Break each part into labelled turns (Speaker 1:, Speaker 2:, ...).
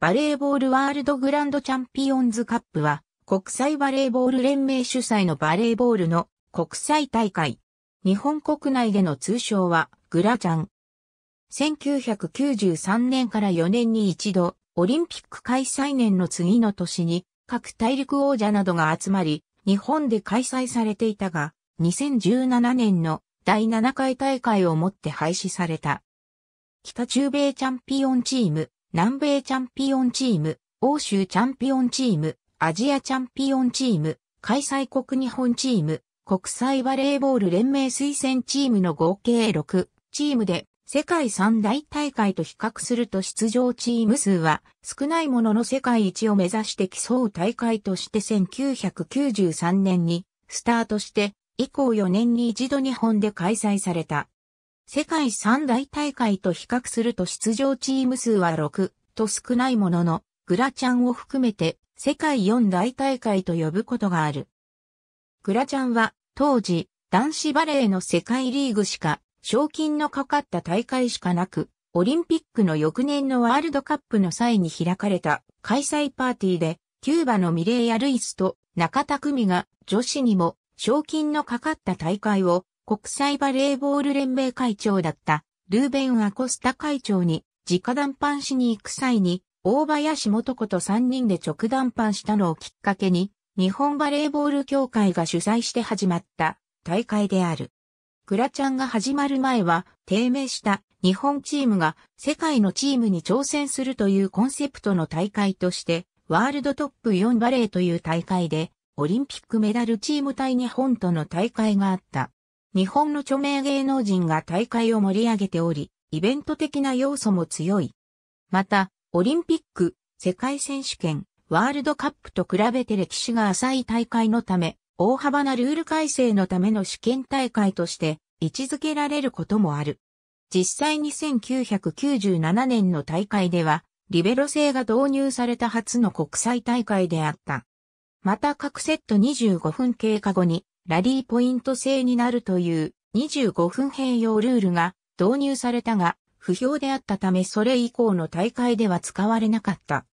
Speaker 1: バレーボールワールドグランドチャンピオンズカップは、国際バレーボール連盟主催のバレーボールの国際大会。日本国内での通称は、グラチャン。1993年から4年に一度、オリンピック開催年の次の年に、各大陸王者などが集まり、日本で開催されていたが、2017年の第7回大会をもって廃止された。北中米チャンピオンチーム、南米チャンピオンチーム、欧州チャンピオンチーム、アジアチャンピオンチーム、開催国日本チーム、国際バレーボール連盟推薦チームの合計6チームで世界三大大会と比較すると出場チーム数は少ないものの世界一を目指して競う大会として1993年にスタートして以降4年に一度日本で開催された。世界三大大会と比較すると出場チーム数は6と少ないものの、グラチャンを含めて世界四大大会と呼ぶことがある。グラチャンは当時男子バレーの世界リーグしか賞金のかかった大会しかなく、オリンピックの翌年のワールドカップの際に開かれた開催パーティーで、キューバのミレイア・ルイスと中田久美が女子にも賞金のかかった大会を国際バレーボール連盟会長だったルーベン・アコスタ会長に直談判しに行く際に大林元子と3人で直談判したのをきっかけに日本バレーボール協会が主催して始まった大会である。クラちゃんが始まる前は低迷した日本チームが世界のチームに挑戦するというコンセプトの大会としてワールドトップ4バレーという大会でオリンピックメダルチーム対日本との大会があった。日本の著名芸能人が大会を盛り上げており、イベント的な要素も強い。また、オリンピック、世界選手権、ワールドカップと比べて歴史が浅い大会のため、大幅なルール改正のための試験大会として位置づけられることもある。実際に1997年の大会では、リベロ制が導入された初の国際大会であった。また各セット25分経過後にラリーポイント制になるという25分併用ルールが導入されたが、不評であったためそれ以降の大会では使われなかった。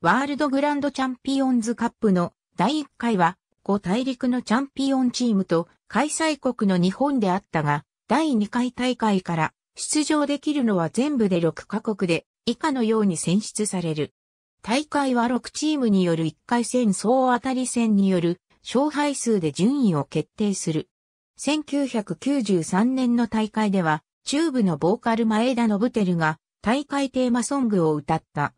Speaker 1: ワールドグランドチャンピオンズカップの第1回は、5大陸のチャンピオンチームと開催国の日本であったが、第2回大会から出場できるのは全部で6カ国で以下のように選出される。大会は6チームによる1回戦総当たり戦による勝敗数で順位を決定する。1993年の大会では、チューブのボーカル前田信輝が大会テーマソングを歌った。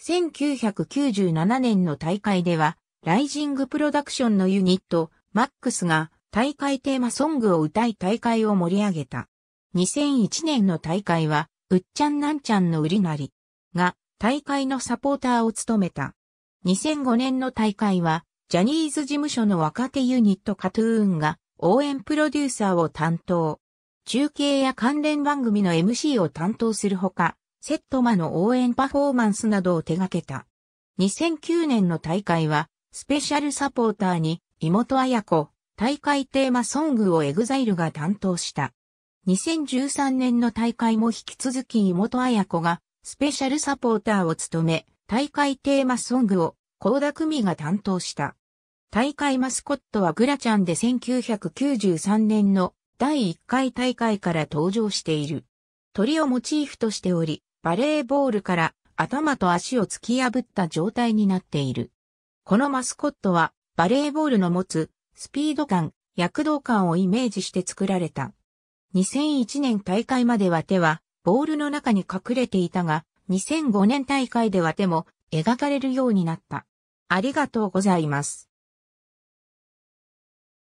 Speaker 1: 1997年の大会では、ライジングプロダクションのユニット、マックスが大会テーマソングを歌い大会を盛り上げた。2001年の大会は、うっちゃんなんちゃんの売りなりが大会のサポーターを務めた。2005年の大会は、ジャニーズ事務所の若手ユニットカトゥーンが応援プロデューサーを担当。中継や関連番組の MC を担当するほか、セットマの応援パフォーマンスなどを手掛けた。2009年の大会は、スペシャルサポーターに、妹綾子、大会テーマソングをエグザイルが担当した。2013年の大会も引き続き妹綾子が、スペシャルサポーターを務め、大会テーマソングを、高田組が担当した。大会マスコットはグラちゃんで1993年の第1回大会から登場している。鳥をモチーフとしており、バレーボールから頭と足を突き破った状態になっている。このマスコットはバレーボールの持つスピード感、躍動感をイメージして作られた。2001年大会までは手はボールの中に隠れていたが、2005年大会では手も描かれるようになった。ありがとうございます。